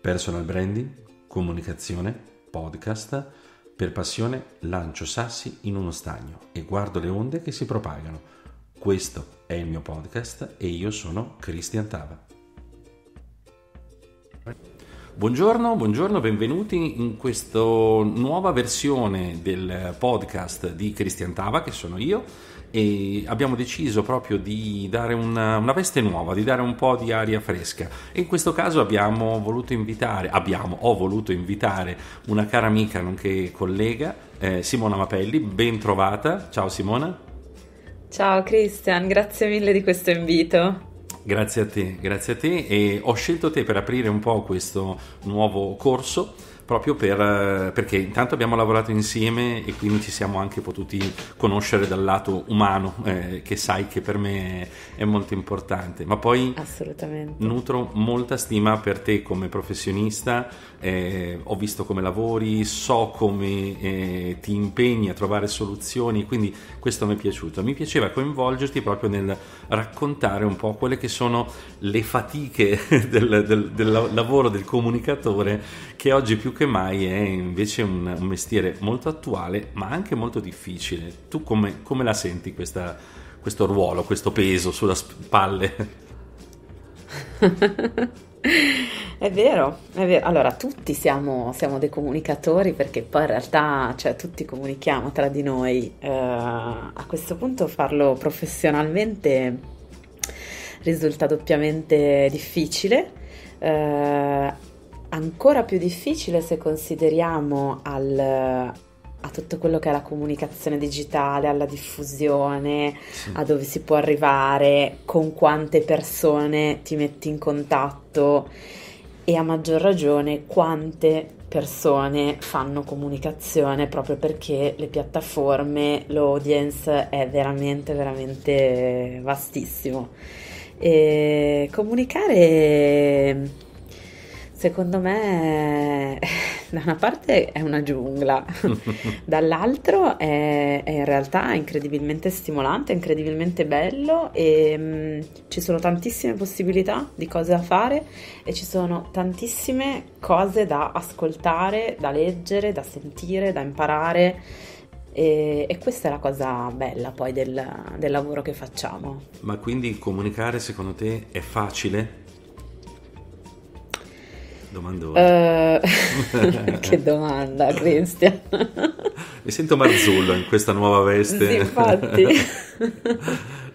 personal branding, comunicazione, podcast. Per passione lancio sassi in uno stagno e guardo le onde che si propagano. Questo è il mio podcast e io sono Cristian Tava. Buongiorno, buongiorno, benvenuti in questa nuova versione del podcast di Cristian Tava che sono io e abbiamo deciso proprio di dare una, una, veste nuova, di dare un po' di aria fresca. E in questo caso abbiamo voluto invitare, abbiamo, ho voluto invitare una cara amica, nonché collega, eh, Simona Mapelli, ben trovata. Ciao Simona. Ciao Christian, grazie mille di questo invito. Grazie a te, grazie a te e ho scelto te per aprire un po' questo nuovo corso proprio per, eh, perché intanto abbiamo lavorato insieme e quindi ci siamo anche potuti conoscere dal lato umano, eh, che sai che per me è molto importante, ma poi nutro molta stima per te come professionista, eh, ho visto come lavori, so come eh, ti impegni a trovare soluzioni, quindi questo mi è piaciuto. Mi piaceva coinvolgerti proprio nel raccontare un po' quelle che sono le fatiche del, del, del lavoro del comunicatore che oggi più che che mai è invece un, un mestiere molto attuale ma anche molto difficile. Tu come, come la senti questa, questo ruolo, questo peso sulla spalle? È vero, è vero. Allora, tutti siamo, siamo, dei comunicatori perché poi in realtà cioè, tutti comunichiamo tra di noi. Eh, a questo punto farlo professionalmente risulta doppiamente difficile. Eh, ancora più difficile se consideriamo al, a tutto quello che è la comunicazione digitale, alla diffusione, sì. a dove si può arrivare, con quante persone ti metti in contatto e a maggior ragione quante persone fanno comunicazione proprio perché le piattaforme, l'audience è veramente veramente vastissimo. E comunicare secondo me eh, da una parte è una giungla, dall'altro è, è, in realtà incredibilmente stimolante, incredibilmente bello e mh, mm, ci sono tantissime possibilità di cose da fare e ci sono tantissime cose da ascoltare, da leggere, da sentire, da imparare. E, e, questa è la cosa bella poi del, del, lavoro che facciamo. Ma quindi comunicare secondo te è facile? Domandone. Uh, che domanda, Cristian. Mi sento Marzullo in questa nuova veste. Sì, infatti.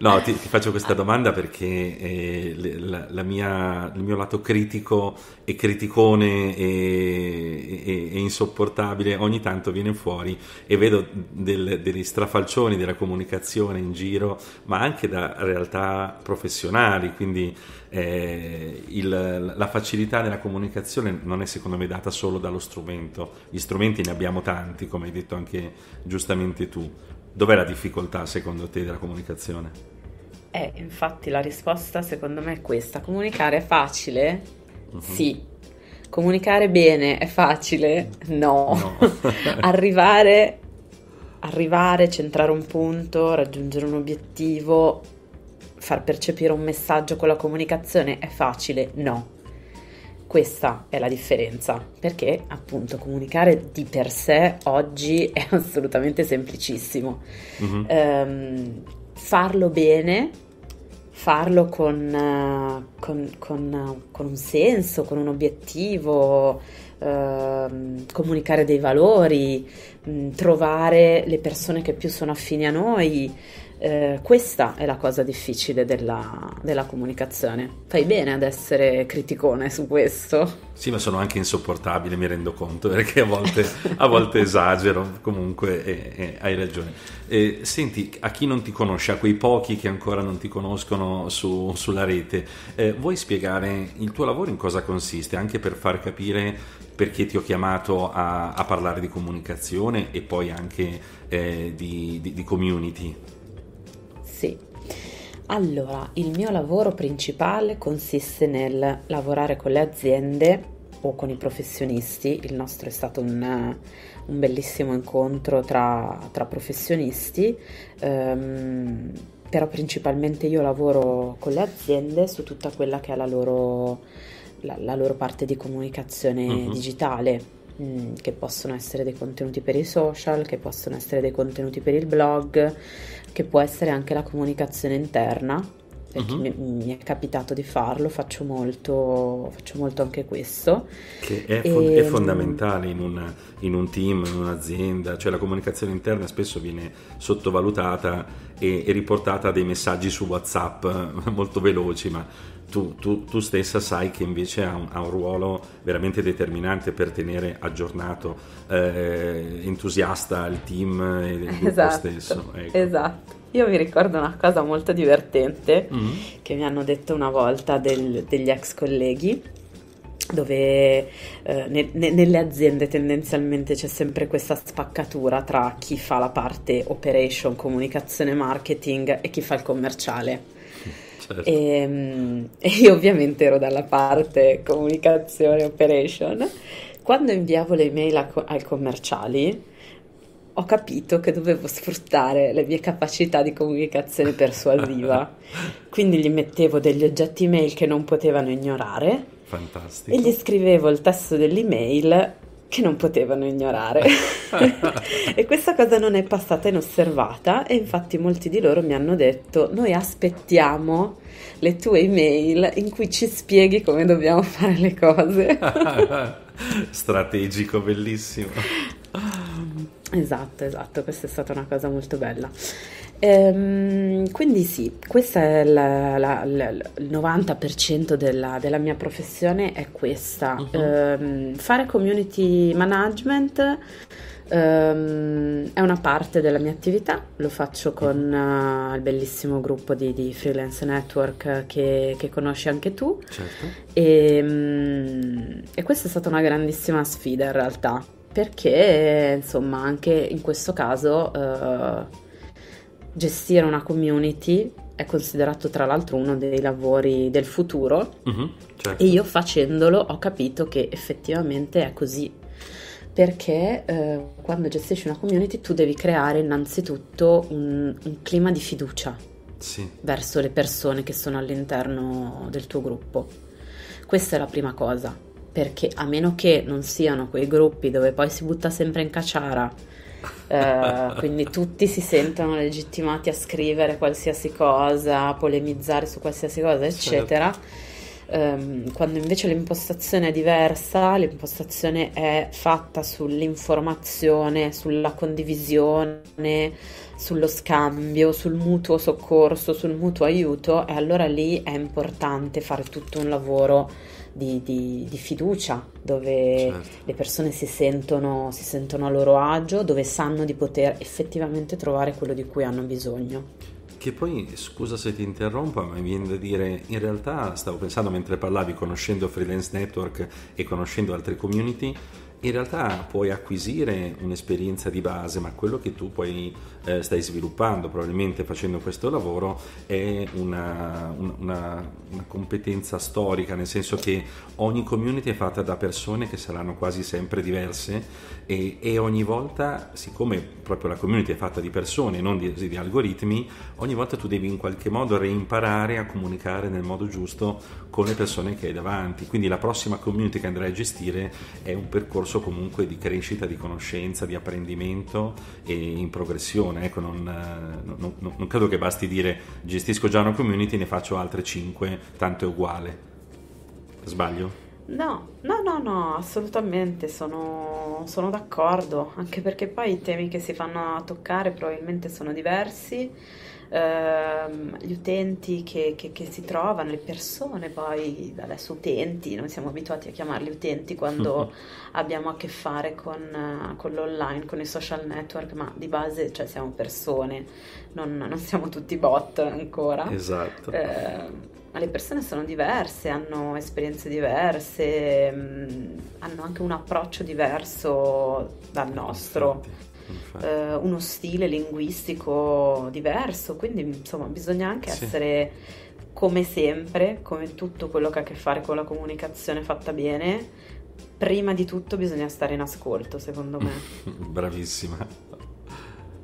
no, ti, ti, faccio questa domanda perché eh, la, la mia, il mio lato critico e criticone e, insopportabile ogni tanto viene fuori e vedo del, degli strafalcioni della comunicazione in giro, ma anche da realtà professionali, quindi eh, il, la facilità della comunicazione non è secondo me data solo dallo strumento, gli strumenti ne abbiamo tanti, come hai detto anche giustamente tu. Dov'è la difficoltà secondo te della comunicazione? Eh, infatti la risposta secondo me è questa, comunicare è facile? Uh-huh. Sì. Comunicare bene è facile? No. no. arrivare, arrivare, centrare un punto, raggiungere un obiettivo far percepire un messaggio con la comunicazione è facile? No. Questa è la differenza, perché appunto comunicare di per sé oggi è assolutamente semplicissimo. Mm-hmm. Um, farlo bene, farlo con, eh, con, con, con, un senso, con un obiettivo, eh, comunicare dei valori, mm, trovare le persone che più sono affini a noi, eh, questa è la cosa difficile della, della, comunicazione. Fai bene ad essere criticone su questo. Sì, ma sono anche insopportabile, mi rendo conto, perché a volte, a volte esagero, comunque eh, eh, hai ragione. senti, a chi non ti conosce, a quei pochi che ancora non ti conoscono su, sulla rete, eh, vuoi spiegare il tuo lavoro in cosa consiste, anche per far capire perché ti ho chiamato a, a parlare di comunicazione e poi anche eh, di, di, di community? Sì. Allora, il mio lavoro principale consiste nel lavorare con le aziende o con i professionisti, il nostro è stato un, un bellissimo incontro tra, tra professionisti, ehm, però principalmente io lavoro con le aziende su tutta quella che è la loro, la, la loro parte di comunicazione uh-huh. digitale Mm, che possono essere dei contenuti per i social, che possono essere dei contenuti per il blog, che può essere anche la comunicazione interna. Uh-huh. Mi, mi, è capitato di farlo, faccio molto, faccio molto anche questo. Che è, fo- e... è ehm, fondamentale in, una, in, un team, in un'azienda, cioè la comunicazione interna spesso viene sottovalutata e, e riportata a dei messaggi su WhatsApp molto veloci, ma tu, tu, tu, stessa sai che invece ha un, ha un, ruolo veramente determinante per tenere aggiornato, eh, entusiasta il team e il gruppo esatto, stesso. Ecco. Esatto. Io mi ricordo una cosa molto divertente mm-hmm. che mi hanno detto una volta del, degli ex colleghi dove eh, ne, ne, nelle aziende tendenzialmente c'è sempre questa spaccatura tra chi fa la parte operation, comunicazione, marketing e chi fa il commerciale. Certo. E, ehm, e io ovviamente ero dalla parte comunicazione, operation. Quando inviavo le email a, ai commerciali, ho capito che dovevo sfruttare le mie capacità di comunicazione persuasiva. Quindi gli mettevo degli oggetti email che non potevano ignorare. Fantastico. E gli scrivevo il testo dell'email che non potevano ignorare. e questa cosa non è passata inosservata e infatti molti di loro mi hanno detto noi aspettiamo le tue email in cui ci spieghi come dobbiamo fare le cose. Strategico, bellissimo. Esatto, esatto, questa è stata una cosa molto bella. Ehm, quindi sì, questo è la, la, la, il 90% della, della, mia professione è questa. Uh-huh. Ehm, fare community management ehm, è una parte della mia attività, lo faccio con uh, il bellissimo gruppo di, di freelance network che, che, conosci anche tu. Certo. E, ehm, e questa è stata una grandissima sfida in realtà, perché insomma anche in questo caso... Uh, gestire una community è considerato tra l'altro uno dei lavori del futuro uh-huh, certo. e io facendolo ho capito che effettivamente è così perché eh, quando gestisci una community tu devi creare innanzitutto un, un clima di fiducia sì. verso le persone che sono all'interno del tuo gruppo questa è la prima cosa perché a meno che non siano quei gruppi dove poi si butta sempre in cacciara, eh, quindi tutti si sentono legittimati a scrivere qualsiasi cosa, a polemizzare su qualsiasi cosa, certo. eccetera. Certo. Um, quando invece l'impostazione è diversa, l'impostazione è fatta sull'informazione, sulla condivisione, sullo scambio, sul mutuo soccorso, sul mutuo aiuto e allora lì è importante fare tutto un lavoro di, di, di fiducia, dove certo. le persone si sentono, si sentono a loro agio, dove sanno di poter effettivamente trovare quello di cui hanno bisogno. Che poi, scusa se ti interrompo, ma mi viene da dire, in realtà stavo pensando mentre parlavi, conoscendo Freelance Network e conoscendo altre community, in realtà puoi acquisire un'esperienza di base, ma quello che tu puoi eh, stai sviluppando probabilmente facendo questo lavoro è una, una, una, competenza storica, nel senso che ogni community è fatta da persone che saranno quasi sempre diverse e, e ogni volta, siccome proprio la community è fatta di persone, non di, di algoritmi, ogni volta tu devi in qualche modo reimparare a comunicare nel modo giusto con le persone che hai davanti. Quindi la prossima community che andrai a gestire è un percorso comunque di crescita, di conoscenza, di apprendimento e in progressione persone, ecco, non, eh, non, non, non credo che basti dire gestisco già una community, ne faccio altre 5, tanto è uguale. Sbaglio? No, no, no, no, assolutamente sono, sono, d'accordo, anche perché poi i temi che si fanno toccare probabilmente sono diversi ehm, gli utenti che, che, che, si trovano, le persone poi, adesso utenti, noi siamo abituati a chiamarli utenti quando abbiamo a che fare con, eh, con l'online, con i social network, ma di base cioè, siamo persone, non, non siamo tutti bot ancora. Esatto. Eh, le persone sono diverse, hanno esperienze diverse, mm, hanno anche un approccio diverso dal nostro eh, uno stile linguistico diverso, quindi insomma bisogna anche sì. essere come sempre, come tutto quello che ha a che fare con la comunicazione fatta bene, prima di tutto bisogna stare in ascolto, secondo me. Bravissima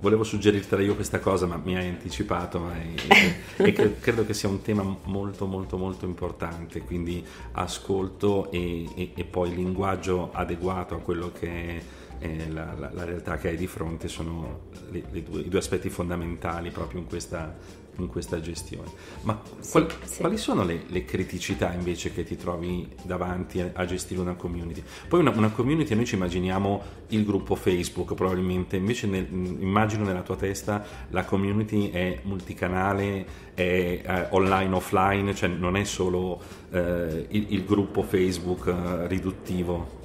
volevo suggerirti io questa cosa, ma mi hai anticipato e, e, e, credo che sia un tema molto molto molto importante, quindi ascolto e, e poi linguaggio adeguato a quello che È, e la, la, la realtà che hai di fronte sono le, le due, i due aspetti fondamentali proprio in questa, in questa gestione. Ma qual, sì, sì. quali sono le, le, criticità invece che ti trovi davanti a, a gestire una community? Poi una, una, community noi ci immaginiamo il gruppo Facebook probabilmente, invece nel, immagino nella tua testa la community è multicanale, è eh, online, offline, cioè non è solo eh, il, il, gruppo Facebook eh, riduttivo.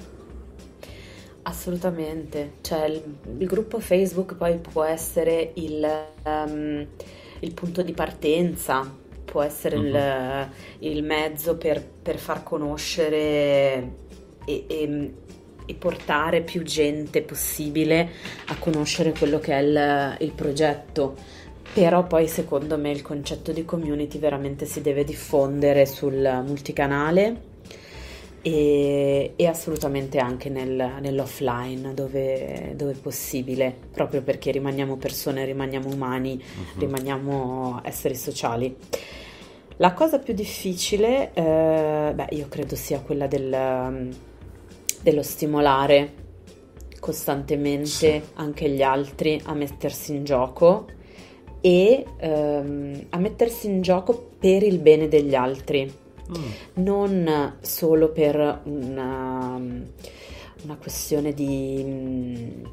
Assolutamente, cioè il, il gruppo Facebook poi può essere il, um, il punto di partenza, può essere uh-huh. il, mhm. il, mezzo per, per far conoscere e, e, e, portare più gente possibile a conoscere quello che è il, il progetto. Però poi secondo me il concetto di community veramente si deve diffondere sul multicanale e, e assolutamente anche nel, nell'offline dove, dove, possibile, proprio perché rimaniamo persone, rimaniamo umani, uh-huh. rimaniamo esseri sociali. La cosa più difficile, eh, beh, io credo sia quella del, dello stimolare costantemente sì. anche gli altri a mettersi in gioco e ehm, a mettersi in gioco per il bene degli altri mm. non solo per una, una questione di... Mm,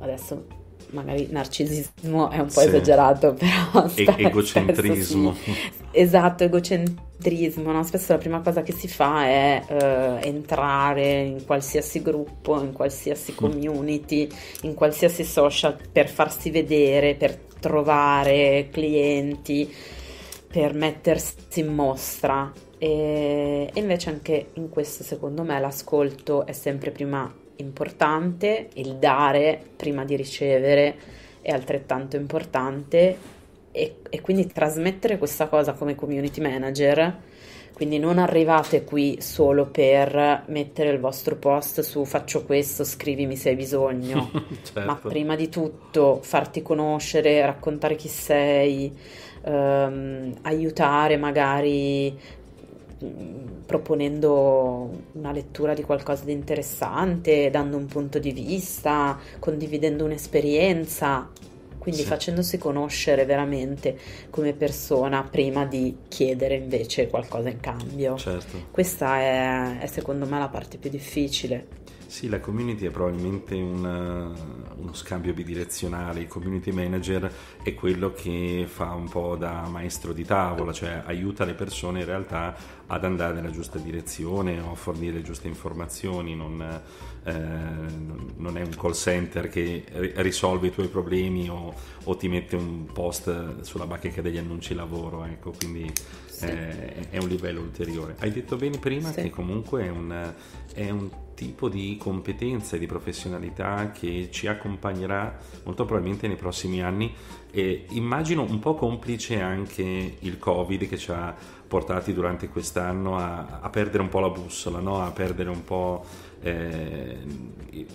adesso magari narcisismo è un po' sì. esagerato, però... E- egocentrismo. sì. Esatto, egocentrismo, no? spesso la prima cosa che si fa è eh, entrare in qualsiasi gruppo, in qualsiasi mm. community, in qualsiasi social per farsi vedere, per trovare clienti, per mettersi in mostra e, invece anche in questo secondo me l'ascolto è sempre prima importante, il dare prima di ricevere è altrettanto importante e, e, quindi trasmettere questa cosa come community manager. Quindi non arrivate qui solo per mettere il vostro post su faccio questo, scrivimi se hai bisogno, certo. ma prima di tutto farti conoscere, raccontare chi sei, ehm, aiutare magari proponendo una lettura di qualcosa di interessante, dando un punto di vista, condividendo un'esperienza quindi sì. facendosi conoscere veramente come persona prima di chiedere invece qualcosa in cambio. Certo. Questa è, è secondo me la parte più difficile. Sì, la community è probabilmente una, uno scambio bidirezionale, il community manager è quello che fa un po' da maestro di tavola, cioè aiuta le persone in realtà ad andare nella giusta direzione o a fornire le giuste informazioni, non, Ehm, non è un call center che risolve i tuoi problemi o, o, ti mette un post sulla bacheca degli annunci lavoro, ecco, quindi sì. eh, è un livello ulteriore. Hai detto bene prima sì. che comunque è un, è un tipo di competenza e di professionalità che ci accompagnerà molto probabilmente nei prossimi anni e immagino un po' complice anche il Covid che ci ha portati durante quest'anno a, a perdere un po' la bussola, no? a perdere un po' eh,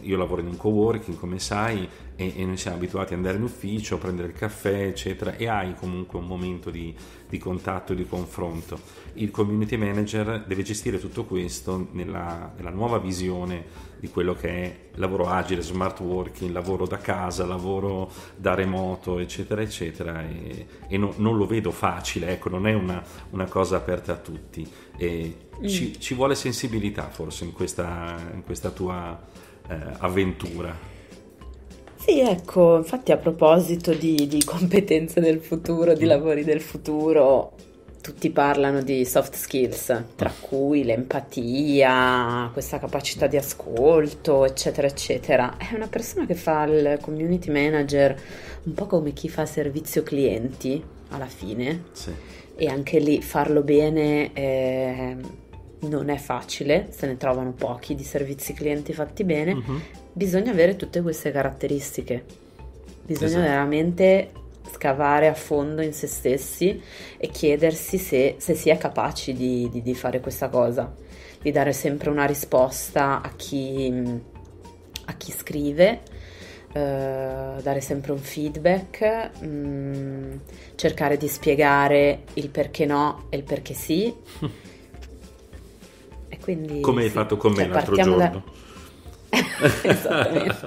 io lavoro in un coworking come sai e, e, noi siamo abituati ad andare in ufficio, prendere il caffè eccetera e hai comunque un momento di, di contatto e di confronto. Il community manager deve gestire tutto questo nella, nella nuova visione di quello che è lavoro agile, smart working, lavoro da casa, lavoro da remoto, eccetera, eccetera, e, e no, non lo vedo facile, ecco, non è una, una cosa aperta a tutti. E ci, mm. ci, vuole sensibilità forse in questa, in questa tua eh, avventura. Sì, ecco, infatti a proposito di, di competenze del futuro, di mm. lavori del futuro, tutti parlano di soft skills, tra ah. cui l'empatia, questa capacità di ascolto, eccetera, eccetera. È una persona che fa il community manager un po' come chi fa servizio clienti alla fine. Sì. E anche lì farlo bene eh, non è facile, se ne trovano pochi di servizi clienti fatti bene. Uh-huh. Bisogna avere tutte queste caratteristiche. Bisogna esatto. veramente scavare a fondo in se stessi e chiedersi se, se si è capaci di, di, di, fare questa cosa, di dare sempre una risposta a chi, a chi scrive, eh, dare sempre un feedback, mh, mm, cercare di spiegare il perché no e il perché sì. E quindi, Come hai sì, fatto con me cioè, l'altro giorno. Da Esattamente.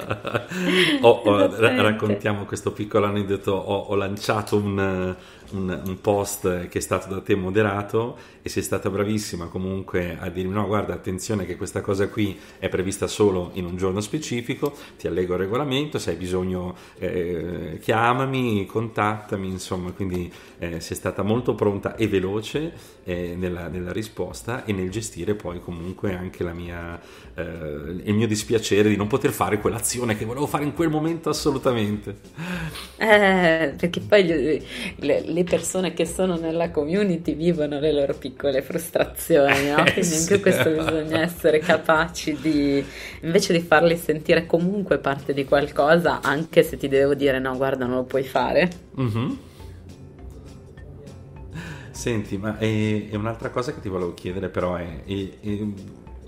oh, oh, raccontiamo questo piccolo aneddoto. Ho, ho lanciato un, un, un, post che è stato da te moderato e sei stata bravissima comunque a dirmi no guarda attenzione che questa cosa qui è prevista solo in un giorno specifico, ti allego al regolamento, se hai bisogno eh, chiamami, contattami, insomma, quindi eh, sei stata molto pronta e veloce eh, nella, nella, risposta e nel gestire poi comunque anche mia, eh, il mio dispiacere di non poter fare quell'azione che volevo fare in quel momento assolutamente. Eh, perché poi le, le persone che sono nella community vivono le loro piccole piccole frustrazioni, no? Eh, Quindi anche questo bisogna essere capaci di, invece di farli sentire comunque parte di qualcosa, anche se ti devo dire no, guarda, non lo puoi fare. Mm-hmm. Senti, ma è, eh, è un'altra cosa che ti volevo chiedere però è, è, è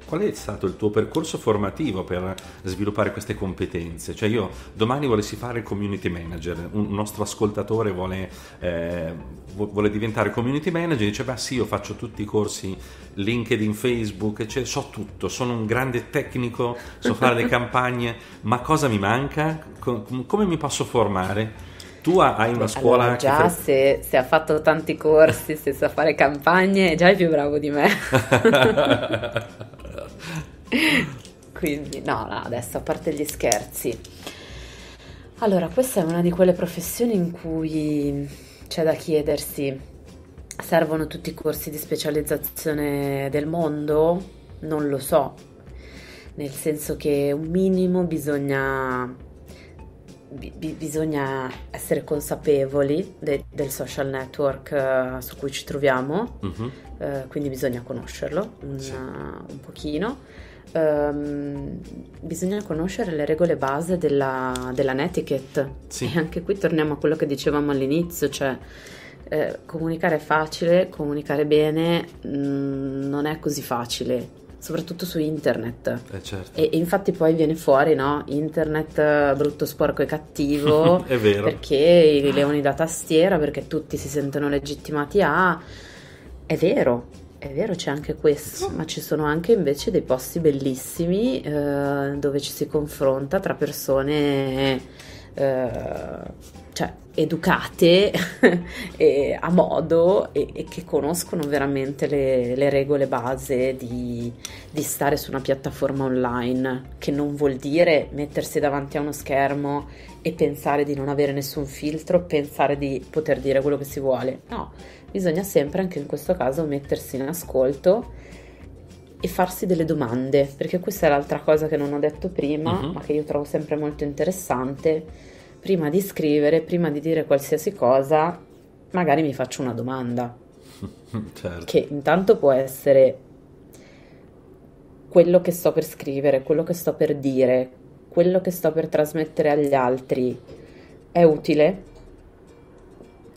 Qual è stato il tuo percorso formativo per sviluppare queste competenze? Cioè io domani volessi fare il community manager, un nostro ascoltatore vuole, eh, vuole diventare community manager e dice beh sì io faccio tutti i corsi LinkedIn, Facebook, cioè, so tutto, sono un grande tecnico, so fare le campagne, ma cosa mi manca? Come mi posso formare? tu hai una scuola allora, già per... se, se, ha fatto tanti corsi se sa fare campagne già è più bravo di me Quindi, no, no, adesso a parte gli scherzi. Allora, questa è una di quelle professioni in cui c'è da chiedersi, servono tutti i corsi di specializzazione del mondo? Non lo so, nel senso che un minimo bisogna, bi- bisogna essere consapevoli de- del social network uh, su cui ci troviamo, uh-huh. uh, quindi bisogna conoscerlo un, sì. uh, un pochino Um, bisogna conoscere le regole base della, della netiquette. Sì. E anche qui torniamo a quello che dicevamo all'inizio, cioè eh, comunicare è facile, comunicare bene mh, mm, non è così facile. Soprattutto su internet. Eh certo. e, e, infatti poi viene fuori, no? Internet eh, brutto, sporco e cattivo. è vero. Perché i leoni da tastiera, perché tutti si sentono legittimati a... È vero, è vero, c'è anche questo, ma ci sono anche invece dei posti bellissimi eh, dove ci si confronta tra persone eh, cioè, educate e a modo e, e, che conoscono veramente le, le regole base di, di, stare su una piattaforma online, che non vuol dire mettersi davanti a uno schermo e pensare di non avere nessun filtro, pensare di poter dire quello che si vuole. No, bisogna sempre anche in questo caso mettersi in ascolto e farsi delle domande, perché questa è l'altra cosa che non ho detto prima, uh-huh. ma che io trovo sempre molto interessante. Prima di scrivere, prima di dire qualsiasi cosa, magari mi faccio una domanda. certo. Che intanto può essere quello che sto per scrivere, quello che sto per dire, quello che sto per trasmettere agli altri è utile?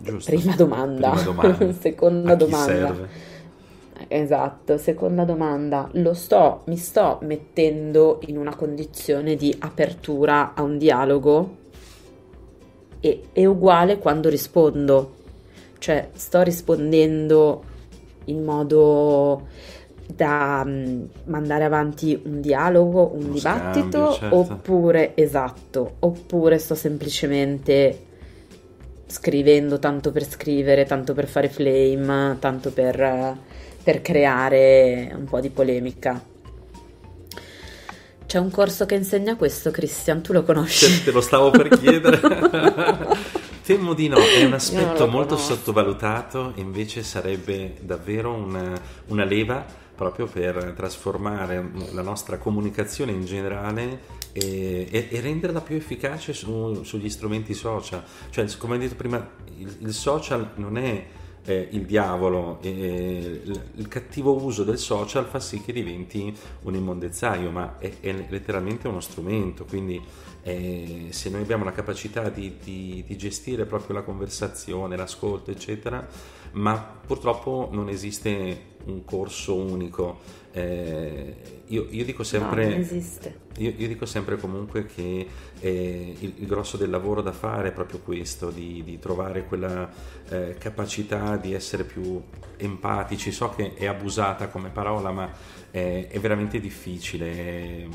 Giusto. Prima domanda. Prima domanda. Seconda domanda. Serve? Esatto, seconda domanda. Lo sto, mi sto mettendo in una condizione di apertura a un dialogo e è uguale quando rispondo. Cioè, sto rispondendo in modo da mm, mandare avanti un dialogo, un Uno dibattito, scambio, certo. oppure esatto, oppure sto semplicemente scrivendo tanto per scrivere, tanto per fare flame, tanto per, per creare un po' di polemica. C'è un corso che insegna questo, Christian, tu lo conosci? Cioè, te lo stavo per chiedere. Temo di no, è un aspetto molto conosco. sottovalutato, invece sarebbe davvero una, una leva proprio per trasformare la nostra comunicazione in generale e, e, e renderla più efficace su, sugli strumenti social. Cioè, come ho detto prima, il, il social non è eh, il diavolo, eh, il, il, cattivo uso del social fa sì che diventi un immondezzaio, ma è, è letteralmente uno strumento, quindi eh, se noi abbiamo la capacità di, di, di, gestire proprio la conversazione, l'ascolto, eccetera, ma purtroppo non esiste un corso unico eh, io, io, dico sempre, no, io, io, dico sempre comunque che eh, il, il, grosso del lavoro da fare è proprio questo, di, di trovare quella eh, capacità di essere più empatici. So che è abusata come parola, ma è, è veramente difficile, è,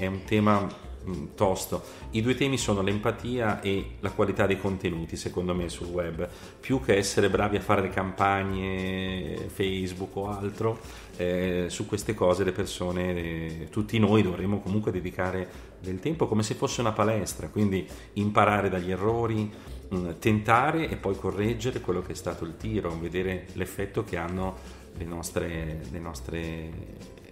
è un tema mm, tosto. I due temi sono l'empatia e la qualità dei contenuti, secondo me, sul web. Più che essere bravi a fare le campagne eh, Facebook o altro, eh, su queste cose le persone, eh, tutti noi dovremmo comunque dedicare del tempo come se fosse una palestra, quindi imparare dagli errori, mh, mm, tentare e poi correggere quello che è stato il tiro, vedere l'effetto che hanno le nostre, le nostre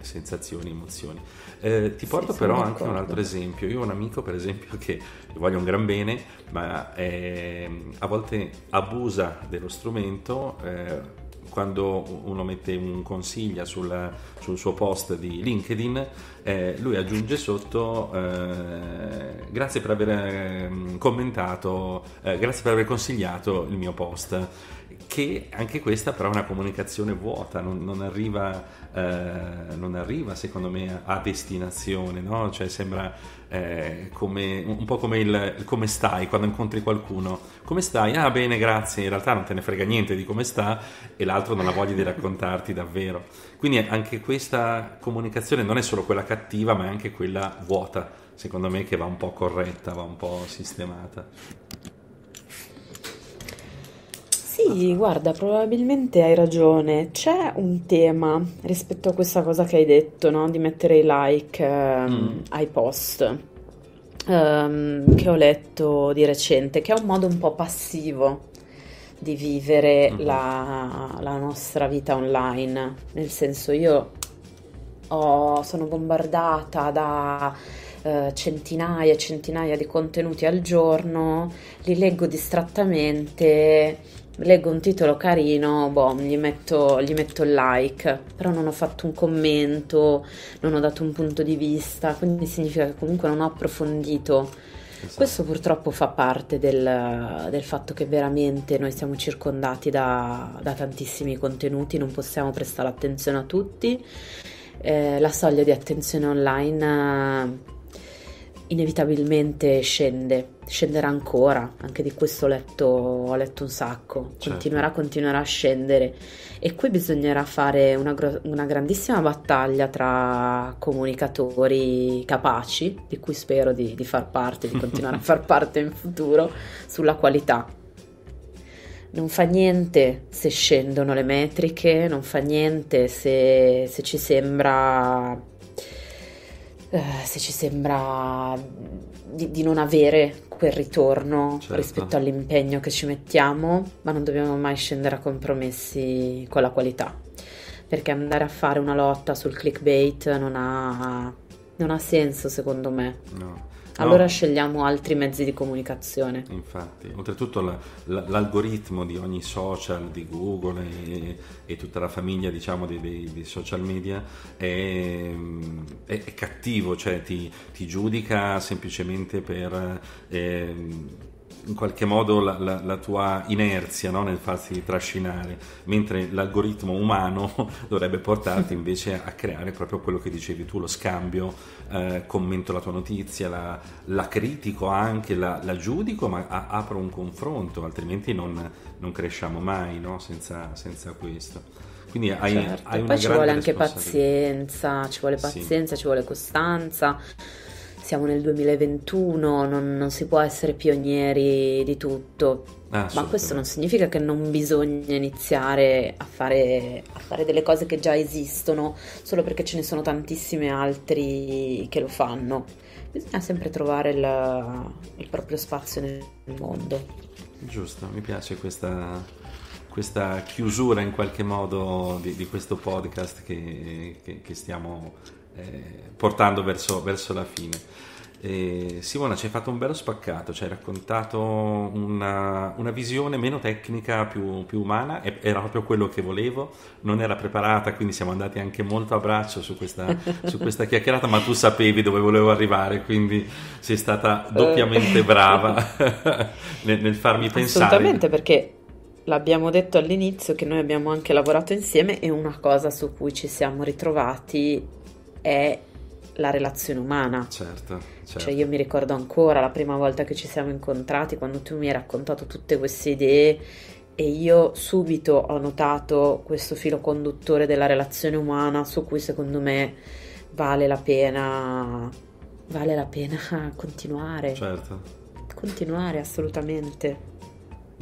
sensazioni, emozioni. Eh, ti porto sì, però anche un altro esempio. Io ho un amico, per esempio, che voglio un gran bene, ma è, ehm, a volte abusa dello strumento eh, quando uno mette un consiglio sul, sul suo post di LinkedIn, eh, lui aggiunge sotto eh, grazie per aver mm, commentato, eh, grazie per aver consigliato il mio post che anche questa però è una comunicazione vuota, non, non, arriva, eh, non arriva, secondo me a destinazione, no? cioè sembra eh, come, un po' come il, come stai quando incontri qualcuno, come stai? Ah bene grazie, in realtà non te ne frega niente di come sta e l'altro non ha voglia di raccontarti davvero. Quindi anche questa comunicazione non è solo quella cattiva ma è anche quella vuota, secondo me che va un po' corretta, va un po' sistemata. guarda, probabilmente hai ragione. C'è un tema rispetto a questa cosa che hai detto, no? Di mettere i like ehm, Mm. ai post ehm, che ho letto di recente, che è un modo un po' passivo di vivere Mhm. la, la nostra vita online. Nel senso, io ho- sono bombardata da eh, centinaia e centinaia di contenuti al giorno, li leggo distrattamente leggo un titolo carino, boh, gli metto, gli metto il like, però non ho fatto un commento, non ho dato un punto di vista, quindi significa che comunque non ho approfondito. Esatto. Questo purtroppo fa parte del, del, fatto che veramente noi siamo circondati da, da, tantissimi contenuti, non possiamo prestare attenzione a tutti. Eh, la soglia di attenzione online inevitabilmente scende, scenderà ancora, anche di questo ho letto, ho letto un sacco, certo. continuerà, continuerà a scendere e qui bisognerà fare una, una, grandissima battaglia tra comunicatori capaci, di cui spero di, di far parte, di continuare a far parte in futuro, sulla qualità. Non fa niente se scendono le metriche, non fa niente se, se ci sembra eh, se ci sembra di, di, non avere quel ritorno certo. rispetto all'impegno che ci mettiamo, ma non dobbiamo mai scendere a compromessi con la qualità, perché andare a fare una lotta sul clickbait non ha, non ha senso secondo me. No allora scegliamo altri mezzi di comunicazione. Infatti, oltretutto la, la, l'algoritmo di ogni social, di Google e, e tutta la famiglia diciamo dei, dei, dei social media è, è, è cattivo, cioè ti, ti, giudica semplicemente per... Eh, in qualche modo la, la, la tua inerzia no? nel farsi trascinare, mentre l'algoritmo umano dovrebbe portarti invece a creare proprio quello che dicevi tu, lo scambio, eh, commento la tua notizia, la, la critico anche, la, giudico, ma a, apro un confronto, altrimenti non, non cresciamo mai no? senza, senza questo. Quindi hai, certo. hai Poi ci vuole anche pazienza, ci vuole pazienza, sì. ci vuole costanza, siamo nel 2021, non, non si può essere pionieri di tutto. Ah, Ma questo non significa che non bisogna iniziare a fare, a fare, delle cose che già esistono, solo perché ce ne sono tantissime altri che lo fanno. Bisogna sempre trovare il, il proprio spazio nel mondo. Giusto, mi piace questa, questa chiusura in qualche modo di, di questo podcast che, che, che stiamo eh, portando verso, verso, la fine. Eh, Simona, ci hai fatto un bello spaccato, ci hai raccontato una, una visione meno tecnica, più, più, umana, era proprio quello che volevo, non era preparata, quindi siamo andati anche molto a braccio su questa, su questa chiacchierata, ma tu sapevi dove volevo arrivare, quindi sei stata doppiamente eh. brava nel, nel farmi pensare. Assolutamente, perché l'abbiamo detto all'inizio che noi abbiamo anche lavorato insieme e una cosa su cui ci siamo ritrovati è la relazione umana. Certo, cioè, certo. Cioè io mi ricordo ancora la prima volta che ci siamo incontrati, quando tu mi hai raccontato tutte queste idee e io subito ho notato questo filo conduttore della relazione umana su cui secondo me vale la pena vale la pena continuare. Certo. Continuare assolutamente.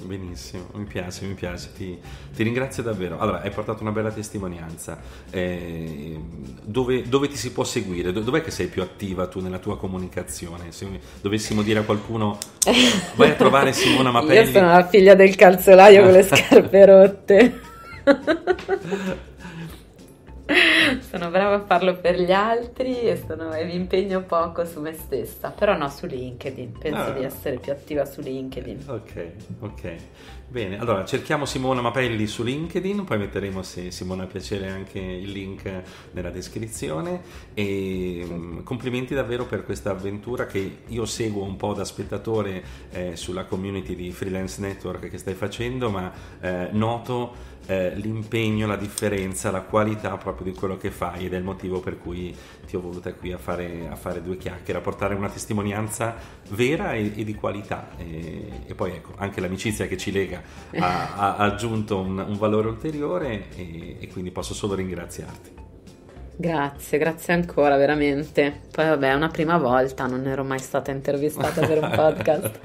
Benissimo, mi piace, mi piace, ti, ti, ringrazio davvero. Allora, hai portato una bella testimonianza. Eh, dove, dove, ti si può seguire? Dov'è che sei più attiva tu nella tua comunicazione? Se dovessimo dire a qualcuno, vai a trovare Simona Mapelli. Io sono la figlia del calzolaio con le scarpe rotte. sono brava a farlo per gli altri e, sono, e, mi impegno poco su me stessa, però no su LinkedIn, penso ah. di essere più attiva su LinkedIn. Ok, ok. Bene, allora cerchiamo Simona Mapelli su LinkedIn, poi metteremo se Simona piacere anche il link nella descrizione e mm, complimenti davvero per questa avventura che io seguo un po' da spettatore eh, sulla community di Freelance Network che stai facendo, ma eh, noto eh, l'impegno, la differenza, la qualità proprio di quello che fai ed è il motivo per cui ti ho voluta qui a fare, a fare due chiacchiere, a portare una testimonianza vera e, e di qualità e, e, poi ecco anche l'amicizia che ci lega ha, ha aggiunto un, un, valore ulteriore e, e quindi posso solo ringraziarti. Grazie, grazie ancora, veramente. Poi vabbè, è una prima volta, non ero mai stata intervistata per un podcast.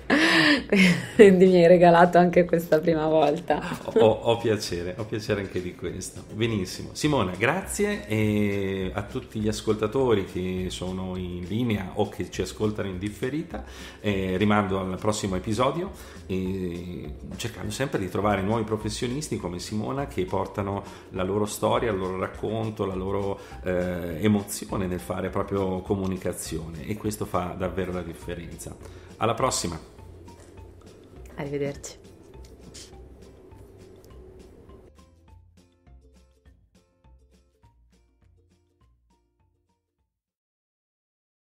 quindi mi hai regalato anche questa prima volta. Ho, ho, piacere, ho piacere anche di questo. Benissimo. Simona, grazie e a tutti gli ascoltatori che sono in linea o che ci ascoltano in differita. Eh, rimando al prossimo episodio e cercando sempre di trovare nuovi professionisti come Simona che portano la loro storia, il loro racconto, la loro eh, emozione nel fare proprio comunicazione e questo fa davvero la differenza. Alla prossima! Arrivederci.